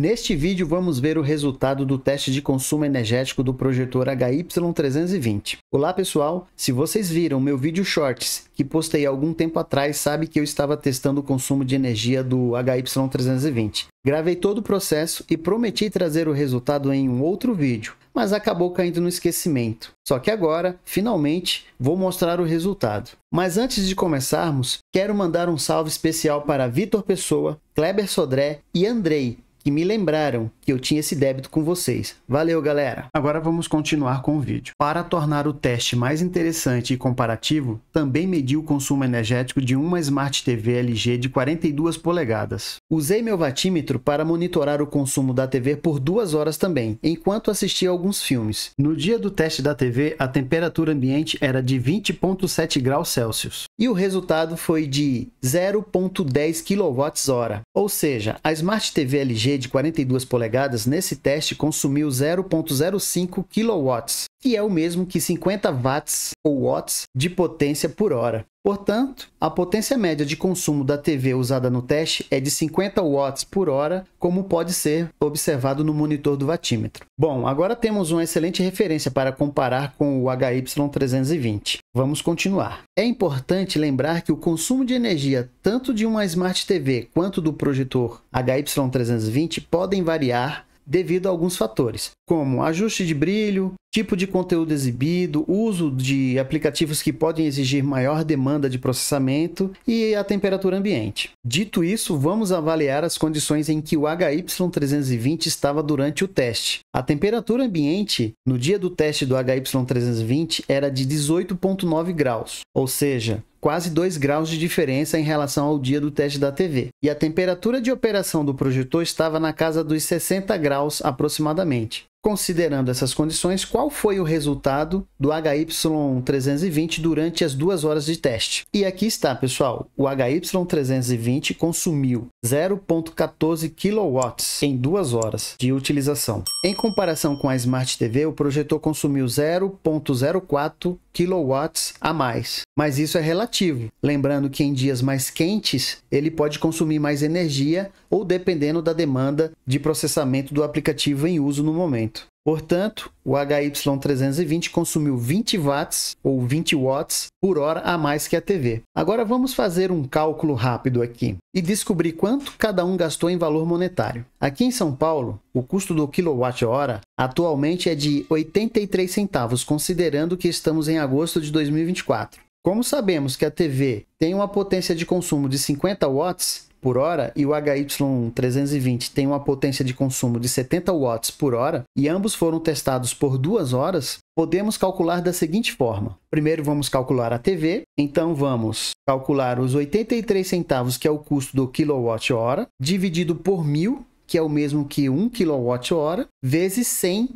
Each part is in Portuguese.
Neste vídeo vamos ver o resultado do teste de consumo energético do projetor HY320. Olá pessoal, se vocês viram meu vídeo shorts que postei algum tempo atrás, sabe que eu estava testando o consumo de energia do HY320. Gravei todo o processo e prometi trazer o resultado em um outro vídeo, mas acabou caindo no esquecimento. Só que agora, finalmente, vou mostrar o resultado. Mas antes de começarmos, quero mandar um salve especial para Vitor Pessoa, Kleber Sodré e Andrei, que me lembraram que eu tinha esse débito com vocês. Valeu, galera! Agora vamos continuar com o vídeo. Para tornar o teste mais interessante e comparativo, também medi o consumo energético de uma Smart TV LG de 42 polegadas. Usei meu vatímetro para monitorar o consumo da TV por duas horas também, enquanto assistia alguns filmes. No dia do teste da TV, a temperatura ambiente era de 20.7 graus Celsius. E o resultado foi de 0.10 kWh, ou seja, a Smart TV LG de 42 polegadas nesse teste consumiu 0.05 kW, que é o mesmo que 50 watts ou watts de potência por hora. Portanto, a potência média de consumo da TV usada no teste é de 50 watts por hora, como pode ser observado no monitor do vatímetro. Bom, agora temos uma excelente referência para comparar com o HY320. Vamos continuar. É importante lembrar que o consumo de energia tanto de uma Smart TV quanto do projetor HY320 podem variar devido a alguns fatores, como ajuste de brilho, tipo de conteúdo exibido, uso de aplicativos que podem exigir maior demanda de processamento e a temperatura ambiente. Dito isso, vamos avaliar as condições em que o HY320 estava durante o teste. A temperatura ambiente no dia do teste do HY320 era de 18.9 graus, ou seja, quase 2 graus de diferença em relação ao dia do teste da TV, e a temperatura de operação do projetor estava na casa dos 60 graus aproximadamente. Considerando essas condições, qual foi o resultado do HY320 durante as duas horas de teste? E aqui está, pessoal. O HY320 consumiu 0.14 kW em duas horas de utilização. Em comparação com a Smart TV, o projetor consumiu 0.04 kW a mais. Mas isso é relativo. Lembrando que em dias mais quentes, ele pode consumir mais energia ou dependendo da demanda de processamento do aplicativo em uso no momento. Portanto, o HY320 consumiu 20 watts ou 20 watts por hora a mais que a TV. Agora vamos fazer um cálculo rápido aqui e descobrir quanto cada um gastou em valor monetário. Aqui em São Paulo, o custo do quilowatt-hora atualmente é de 83 centavos, considerando que estamos em agosto de 2024. Como sabemos que a TV tem uma potência de consumo de 50 watts, por hora e o HY320 tem uma potência de consumo de 70 watts por hora e ambos foram testados por duas horas, podemos calcular da seguinte forma. Primeiro vamos calcular a TV, então vamos calcular os 83 centavos, que é o custo do quilowatt-hora, dividido por mil, que é o mesmo que 1 quilowatt-hora, vezes 100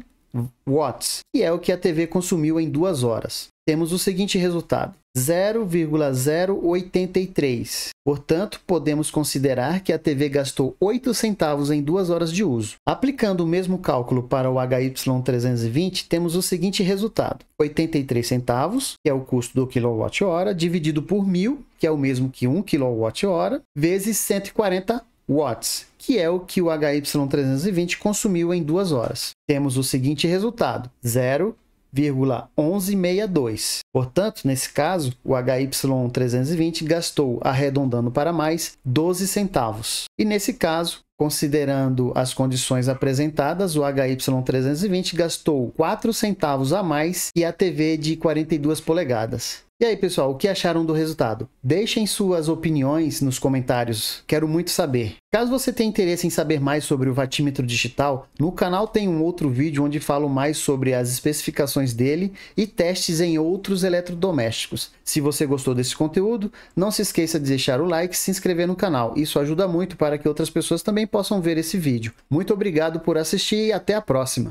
watts, que é o que a TV consumiu em duas horas. Temos o seguinte resultado. 0,083. Portanto, podemos considerar que a TV gastou 8 centavos em duas horas de uso. Aplicando o mesmo cálculo para o HY320, temos o seguinte resultado: 83 centavos, que é o custo do quilowatt-hora, dividido por 1.000, que é o mesmo que 1 quilowatt-hora, vezes 140 watts, que é o que o HY320 consumiu em duas horas. Temos o seguinte resultado: 0 1,1162. Portanto, nesse caso, o HY320 gastou, arredondando para mais, 12 centavos. E nesse caso, Considerando as condições apresentadas, o HY320 gastou 4 centavos a mais e a TV de 42 polegadas. E aí, pessoal, o que acharam do resultado? Deixem suas opiniões nos comentários, quero muito saber. Caso você tenha interesse em saber mais sobre o vatímetro digital, no canal tem um outro vídeo onde falo mais sobre as especificações dele e testes em outros eletrodomésticos. Se você gostou desse conteúdo, não se esqueça de deixar o like e se inscrever no canal. Isso ajuda muito para que outras pessoas também possam ver esse vídeo. Muito obrigado por assistir e até a próxima.